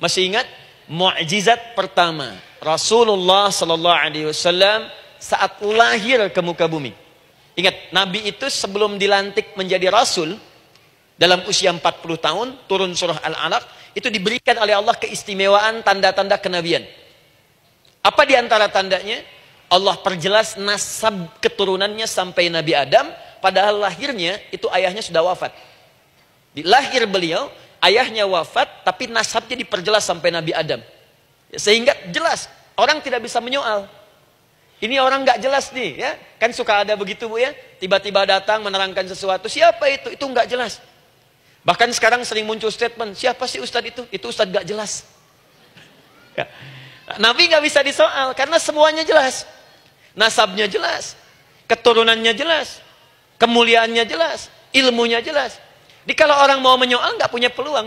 Masih ingat? mukjizat pertama. Rasulullah Sallallahu Alaihi Wasallam saat lahir ke muka bumi. Ingat, Nabi itu sebelum dilantik menjadi Rasul, dalam usia 40 tahun, turun surah al Anak itu diberikan oleh Allah keistimewaan tanda-tanda kenabian. Apa di antara tandanya? Allah perjelas nasab keturunannya sampai Nabi Adam, padahal lahirnya itu ayahnya sudah wafat. Di lahir beliau ayahnya wafat tapi nasabnya diperjelas sampai Nabi Adam. Sehingga jelas orang tidak bisa menyoal. Ini orang nggak jelas nih ya. Kan suka ada begitu Bu ya. Tiba-tiba datang menerangkan sesuatu. Siapa itu? Itu nggak jelas. Bahkan sekarang sering muncul statement. Siapa sih Ustadz itu? Itu Ustadz nggak jelas. Ya. Nabi nggak bisa disoal karena semuanya jelas. Nasabnya jelas. Keturunannya jelas. Kemuliaannya jelas. Ilmunya jelas. Jadi kalau orang mau menyoal nggak punya peluang.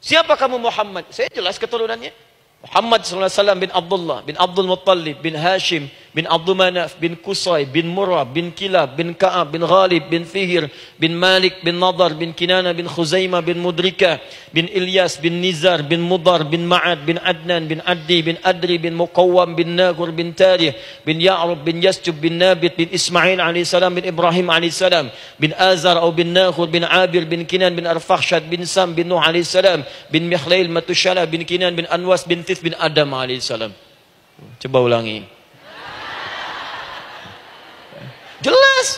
Siapa kamu Muhammad? Saya jelas keturunannya. Muhammad SAW bin Abdullah bin Abdul Muttalib bin Hashim bin Abdul Manaf bin Kusay bin Murrah bin Kilab bin Ka'ab bin Ghalib bin Fihir bin Malik bin Nadar bin Kinana bin Khuzaimah bin Mudrika bin Ilyas bin Nizar bin Mudar bin Ma'ad bin Adnan bin Addi bin Adri bin Muqawwam bin Nagur bin Tarih bin Ya'rub bin Yasjub bin Nabit bin Ismail alaihi salam bin Ibrahim alaihi salam bin Azar أو بن ناخر بن عابر بن كنان بن أرفخشد بن سام بن نوح عليه السلام بن مخليل متشالة bin كنان bin أنواس bin تث بن آدم عليه السلام coba ulangi Jelas.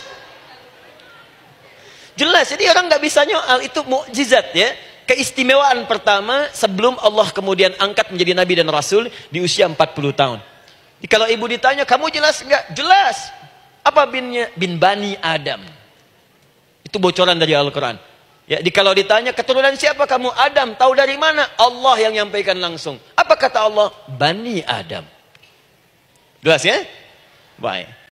Jelas. Jadi orang nggak bisa nyoal itu mukjizat ya. Keistimewaan pertama sebelum Allah kemudian angkat menjadi nabi dan rasul di usia 40 tahun. Jadi kalau ibu ditanya, kamu jelas nggak? Jelas. Apa binnya? Bin Bani Adam. Itu bocoran dari Al-Quran. Ya, di, kalau ditanya keturunan siapa kamu? Adam. Tahu dari mana? Allah yang nyampaikan langsung. Apa kata Allah? Bani Adam. Jelas ya? Baik.